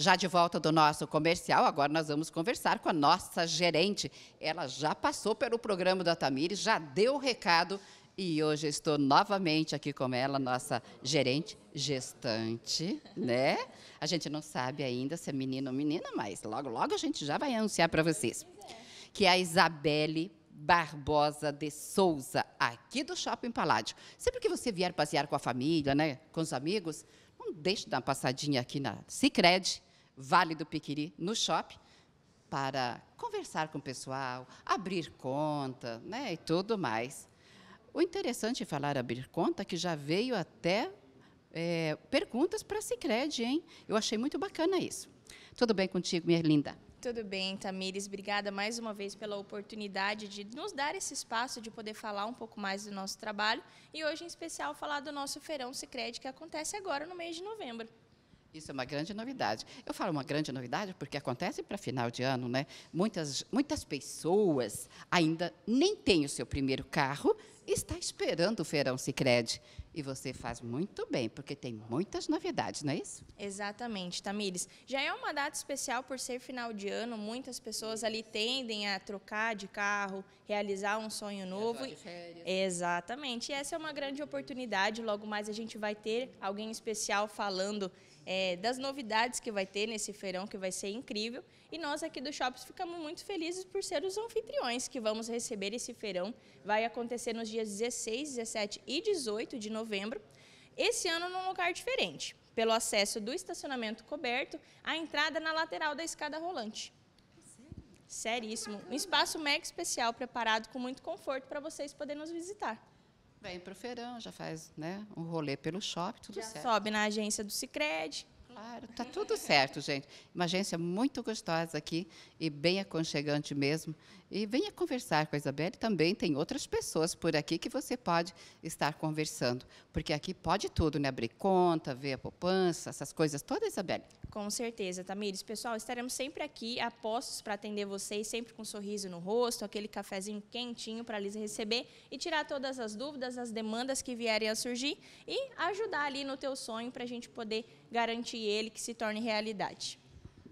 Já de volta do nosso comercial, agora nós vamos conversar com a nossa gerente. Ela já passou pelo programa da Tamires, já deu o recado e hoje estou novamente aqui com ela, nossa gerente gestante, né? A gente não sabe ainda se é menino ou menina, mas logo, logo a gente já vai anunciar para vocês. Que é a Isabelle Barbosa de Souza, aqui do Shopping Paládio. Sempre que você vier passear com a família, né, com os amigos, não deixe de dar uma passadinha aqui na Cicred, Vale do Piquiri, no shopping, para conversar com o pessoal, abrir conta né, e tudo mais. O interessante falar abrir conta é que já veio até é, perguntas para a Cicred, hein? Eu achei muito bacana isso. Tudo bem contigo, minha linda? Tudo bem, Tamires. Obrigada mais uma vez pela oportunidade de nos dar esse espaço de poder falar um pouco mais do nosso trabalho e hoje, em especial, falar do nosso Feirão Sicredi que acontece agora no mês de novembro. Isso é uma grande novidade. Eu falo uma grande novidade porque acontece para final de ano, né? Muitas, muitas pessoas ainda nem têm o seu primeiro carro, está esperando o Feirão Cicred. e você faz muito bem, porque tem muitas novidades, não é isso? Exatamente, Tamires. Já é uma data especial por ser final de ano, muitas pessoas ali tendem a trocar de carro, realizar um sonho novo. De férias. Exatamente. E essa é uma grande oportunidade. Logo mais a gente vai ter alguém especial falando é, das novidades que vai ter nesse feirão, que vai ser incrível. E nós aqui do Shops ficamos muito felizes por ser os anfitriões que vamos receber esse feirão. Vai acontecer nos dias dias 16, 17 e 18 de novembro, esse ano num lugar diferente, pelo acesso do estacionamento coberto à entrada na lateral da escada rolante. Seríssimo. Um espaço mega especial preparado com muito conforto para vocês poderem nos visitar. Vem para o feirão, já faz né, um rolê pelo shopping, tudo já certo. sobe na agência do Sicredi Claro, tá tudo certo, gente. Uma agência muito gostosa aqui e bem aconchegante mesmo. E venha conversar com a Isabelle. Também tem outras pessoas por aqui que você pode estar conversando. Porque aqui pode tudo, né? Abrir conta, ver a poupança, essas coisas todas, Isabelle. Com certeza, Tamires. Pessoal, estaremos sempre aqui, apostos para atender vocês, sempre com um sorriso no rosto, aquele cafezinho quentinho para a Lisa receber e tirar todas as dúvidas, as demandas que vierem a surgir e ajudar ali no teu sonho para a gente poder garantir ele que se torne realidade.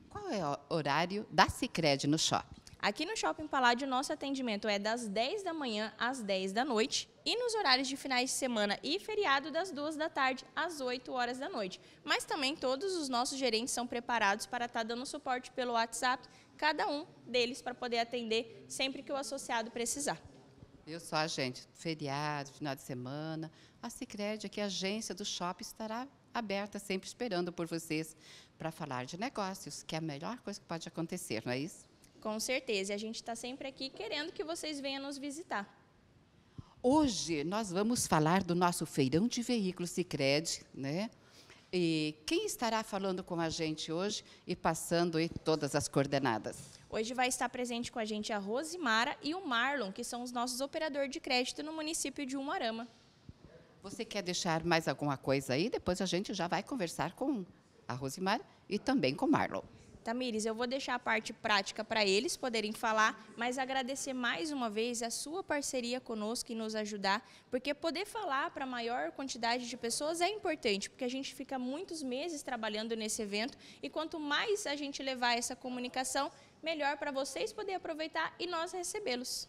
Qual é o horário da Cicred no shopping? Aqui no Shopping Paládio, nosso atendimento é das 10 da manhã às 10 da noite e nos horários de finais de semana e feriado das 2 da tarde às 8 horas da noite. Mas também todos os nossos gerentes são preparados para estar tá dando suporte pelo WhatsApp, cada um deles para poder atender sempre que o associado precisar. sou só, gente? Feriado, final de semana. A Sicredi, que a agência do shopping, estará aberta, sempre esperando por vocês para falar de negócios, que é a melhor coisa que pode acontecer, não é isso? Com certeza, e a gente está sempre aqui querendo que vocês venham nos visitar. Hoje nós vamos falar do nosso feirão de veículos Sicredi, né? E quem estará falando com a gente hoje e passando aí todas as coordenadas? Hoje vai estar presente com a gente a Rosimara e o Marlon, que são os nossos operadores de crédito no município de Umarama. Você quer deixar mais alguma coisa aí? Depois a gente já vai conversar com a Rosimar e também com o Marlon. Tamires, eu vou deixar a parte prática para eles poderem falar, mas agradecer mais uma vez a sua parceria conosco e nos ajudar, porque poder falar para a maior quantidade de pessoas é importante, porque a gente fica muitos meses trabalhando nesse evento e quanto mais a gente levar essa comunicação, melhor para vocês poderem aproveitar e nós recebê-los.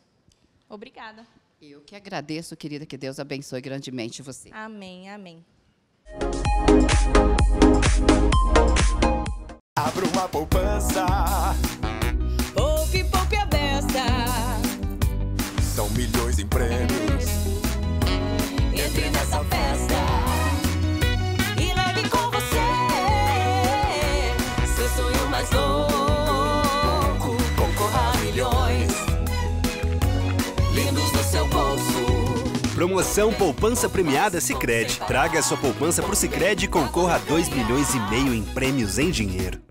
Obrigada. Eu que agradeço, querida, que Deus abençoe grandemente você. Amém, amém. Abra uma poupança. promoção Poupança Premiada Cicred. Traga sua poupança pro Cicred e concorra a 2 milhões e meio em prêmios em dinheiro.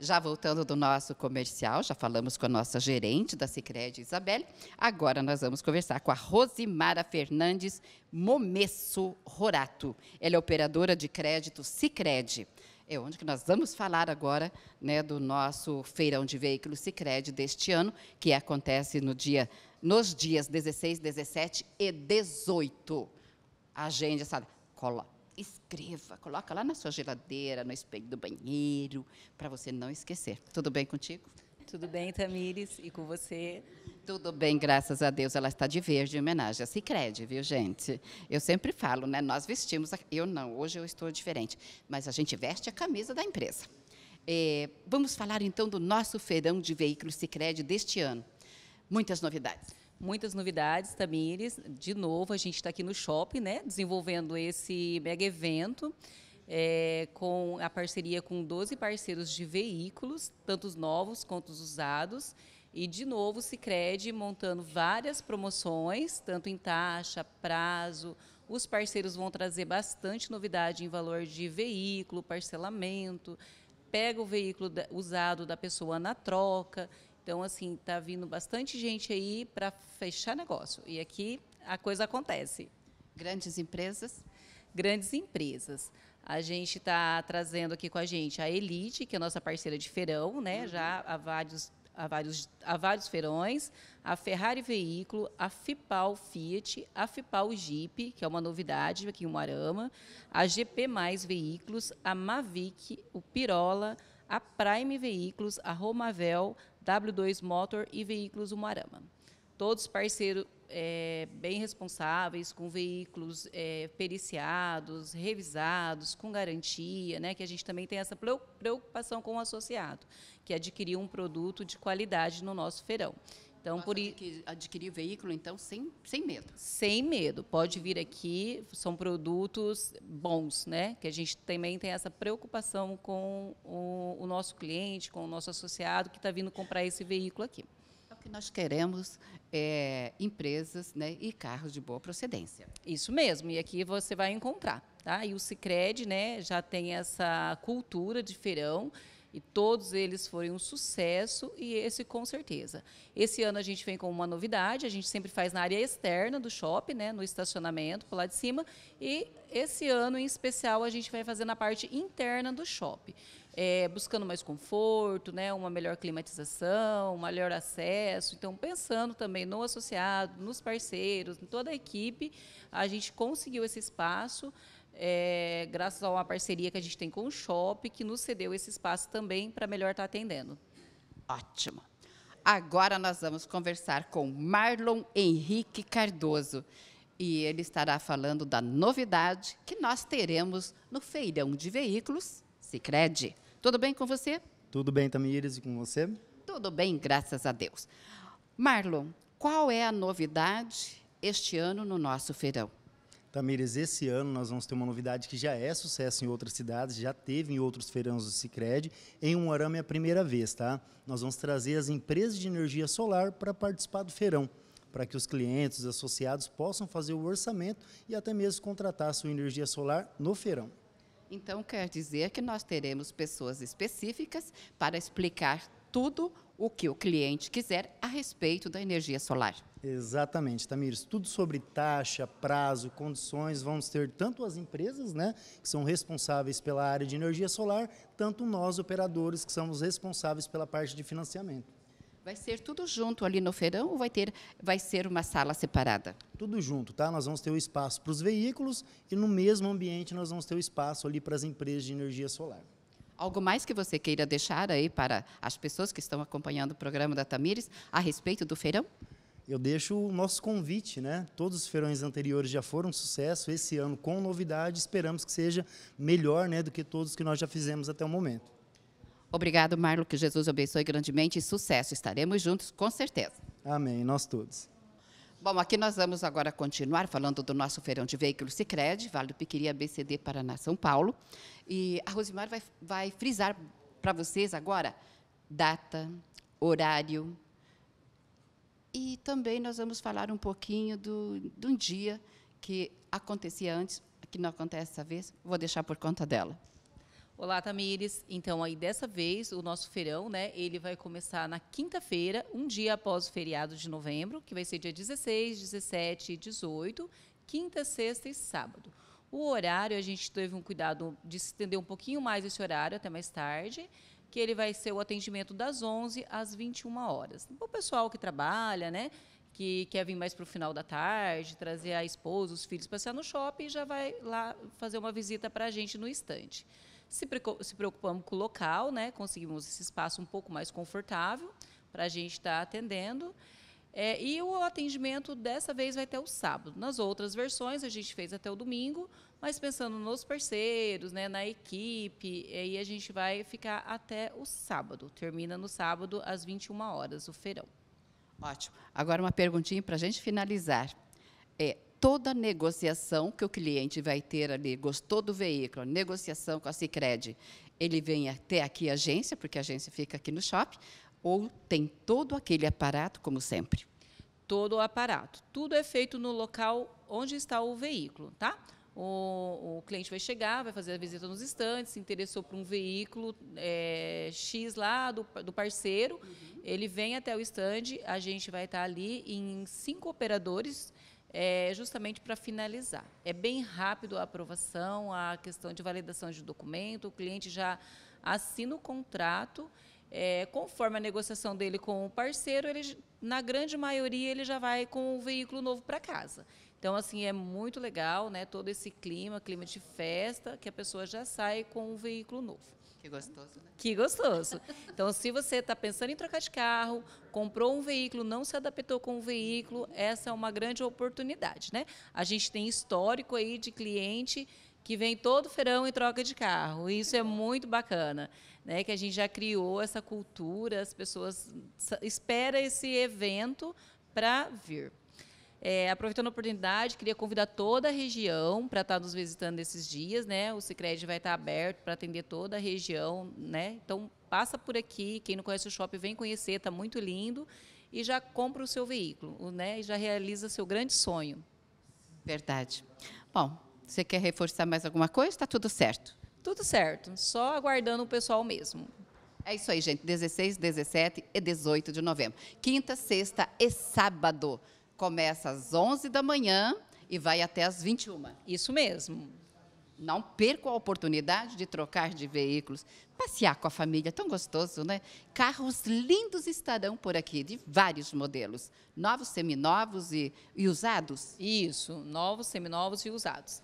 Já voltando do nosso comercial, já falamos com a nossa gerente da Cicred, Isabelle. Agora nós vamos conversar com a Rosimara Fernandes Momesso Rorato. Ela é operadora de crédito Cicred é onde que nós vamos falar agora né, do nosso feirão de veículos Sicredi deste ano, que acontece no dia, nos dias 16, 17 e 18. Agende essa cola, escreva, coloca lá na sua geladeira, no espelho do banheiro, para você não esquecer. Tudo bem contigo? Tudo bem, Tamires, e com você? Tudo bem, graças a Deus, ela está de verde em homenagem a Cicred, viu, gente? Eu sempre falo, né? Nós vestimos, a... eu não, hoje eu estou diferente, mas a gente veste a camisa da empresa. É, vamos falar então do nosso feirão de veículos Cicred deste ano. Muitas novidades. Muitas novidades, Tamires. De novo, a gente está aqui no shopping, né? Desenvolvendo esse mega evento. É, com a parceria com 12 parceiros de veículos, tanto os novos quanto os usados. E, de novo, o Cicred montando várias promoções, tanto em taxa, prazo. Os parceiros vão trazer bastante novidade em valor de veículo, parcelamento, pega o veículo usado da pessoa na troca. Então, assim, está vindo bastante gente aí para fechar negócio. E aqui a coisa acontece. Grandes empresas? Grandes empresas. A gente está trazendo aqui com a gente a Elite, que é a nossa parceira de feirão, né? Uhum. Já há vários a vários, a vários feirões, a Ferrari Veículo, a Fipal Fiat, a Fipal Jeep, que é uma novidade aqui em Moarama, a GP Mais Veículos, a Mavic, o Pirola, a Prime Veículos, a Romavel, W2 Motor e Veículos Moarama. Todos parceiro, é, bem responsáveis, com veículos é, periciados, revisados, com garantia, né? que a gente também tem essa preocupação com o associado, que adquiriu um produto de qualidade no nosso feirão. Então, por adquirir, adquirir veículo, então, sem, sem medo. Sem medo. Pode vir aqui, são produtos bons, né? Que a gente também tem essa preocupação com o, o nosso cliente, com o nosso associado que está vindo comprar esse veículo aqui. É o que nós queremos é, empresas né, e carros de boa procedência. Isso mesmo, e aqui você vai encontrar. Tá? E o Cicred né, já tem essa cultura de feirão, e todos eles foram um sucesso e esse com certeza. Esse ano a gente vem com uma novidade, a gente sempre faz na área externa do shopping, né, no estacionamento, por lá de cima, e esse ano em especial a gente vai fazer na parte interna do shopping é, buscando mais conforto, né, uma melhor climatização, um melhor acesso. Então, pensando também no associado, nos parceiros, em toda a equipe, a gente conseguiu esse espaço. É, graças a uma parceria que a gente tem com o Shop, que nos cedeu esse espaço também para melhor estar atendendo. Ótimo. Agora nós vamos conversar com Marlon Henrique Cardoso. E ele estará falando da novidade que nós teremos no Feirão de Veículos Sicredi. Tudo bem com você? Tudo bem, Tamires, e com você? Tudo bem, graças a Deus. Marlon, qual é a novidade este ano no nosso feirão? Tamires, esse ano nós vamos ter uma novidade que já é sucesso em outras cidades, já teve em outros feirões do CICRED, em um arame é a primeira vez, tá? Nós vamos trazer as empresas de energia solar para participar do feirão, para que os clientes, os associados possam fazer o orçamento e até mesmo contratar sua energia solar no feirão. Então, quer dizer que nós teremos pessoas específicas para explicar tudo o que o cliente quiser a respeito da energia solar. Exatamente, Tamires. Tudo sobre taxa, prazo, condições, vamos ter tanto as empresas, né, que são responsáveis pela área de energia solar, tanto nós, operadores, que somos responsáveis pela parte de financiamento. Vai ser tudo junto ali no feirão ou vai ter, vai ser uma sala separada? Tudo junto, tá? Nós vamos ter o espaço para os veículos e no mesmo ambiente nós vamos ter o espaço ali para as empresas de energia solar. Algo mais que você queira deixar aí para as pessoas que estão acompanhando o programa da Tamires a respeito do feirão? Eu deixo o nosso convite, né? Todos os feirões anteriores já foram um sucesso, esse ano com novidade, esperamos que seja melhor, né, do que todos que nós já fizemos até o momento. Obrigado, Marlo, que Jesus abençoe grandemente e sucesso. Estaremos juntos, com certeza. Amém, nós todos. Bom, aqui nós vamos agora continuar falando do nosso feirão de veículos Sicredi, Vale do Piquiri, ABCD, Paraná, São Paulo. E a Rosimar vai, vai frisar para vocês agora data, horário. E também nós vamos falar um pouquinho do, de um dia que acontecia antes, que não acontece dessa vez, vou deixar por conta dela. Olá, Tamires. Então, aí dessa vez, o nosso feirão, né, ele vai começar na quinta-feira, um dia após o feriado de novembro, que vai ser dia 16, 17 e 18, quinta, sexta e sábado. O horário, a gente teve um cuidado de estender um pouquinho mais esse horário até mais tarde, que ele vai ser o atendimento das 11 às 21 horas. O pessoal que trabalha, né, que quer vir mais para o final da tarde, trazer a esposa, os filhos passear no shopping, já vai lá fazer uma visita para a gente no estante se, preocupamos com o local, né? conseguimos esse espaço um pouco mais confortável para a gente estar tá atendendo. É, e o atendimento dessa vez vai até o sábado. Nas outras versões a gente fez até o domingo, mas pensando nos parceiros, né, na equipe, aí a gente vai ficar até o sábado. Termina no sábado às 21 horas o feirão. Ótimo. Agora uma perguntinha para a gente finalizar. É, toda negociação que o cliente vai ter ali, gostou do veículo, negociação com a Cicred, ele vem até aqui a agência, porque a agência fica aqui no shopping, ou tem todo aquele aparato, como sempre? Todo o aparato. Tudo é feito no local onde está o veículo, tá? O, o cliente vai chegar, vai fazer a visita nos estantes, se interessou por um veículo é, X lá do, do parceiro, uhum. ele vem até o estande, a gente vai estar ali em cinco operadores, é, justamente para finalizar. É bem rápido a aprovação, a questão de validação de documento, o cliente já assina o contrato. É, conforme a negociação dele com o parceiro, ele, na grande maioria ele já vai com o veículo novo para casa. Então, assim, é muito legal, né? Todo esse clima, clima de festa, que a pessoa já sai com o veículo novo. Que gostoso, né? Que gostoso. Então, se você está pensando em trocar de carro, comprou um veículo, não se adaptou com o veículo, essa é uma grande oportunidade, né? A gente tem histórico aí de cliente que vem todo feirão e troca de carro. isso é muito bacana, né? Que a gente já criou essa cultura, as pessoas espera esse evento para vir. É, aproveitando a oportunidade, queria convidar toda a região para estar tá nos visitando esses dias, né? O Sicredi vai estar tá aberto para atender toda a região, né? Então passa por aqui, quem não conhece o shopping vem conhecer, está muito lindo e já compra o seu veículo, né? E já realiza seu grande sonho. Verdade. Bom, você quer reforçar mais alguma coisa? Está tudo certo. Tudo certo, só aguardando o pessoal mesmo. É isso aí, gente. 16, 17 e 18 de novembro. Quinta, sexta e sábado. Começa às 11 da manhã e vai até às 21. Isso mesmo. Não perco a oportunidade de trocar de veículos, passear com a família, tão gostoso, né? Carros lindos estarão por aqui, de vários modelos, novos, seminovos e, e usados. Isso, novos, seminovos e usados.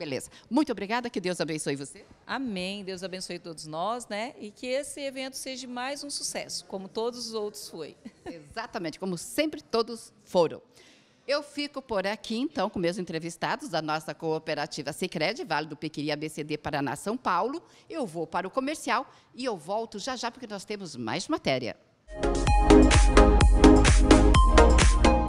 Beleza. Muito obrigada, que Deus abençoe você. Amém. Deus abençoe todos nós, né? E que esse evento seja mais um sucesso, como todos os outros foi. Exatamente, como sempre todos foram. Eu fico por aqui, então, com meus entrevistados da nossa cooperativa Sicredi Vale do Pequiri ABCD Paraná, São Paulo. Eu vou para o comercial e eu volto já já, porque nós temos mais matéria. Música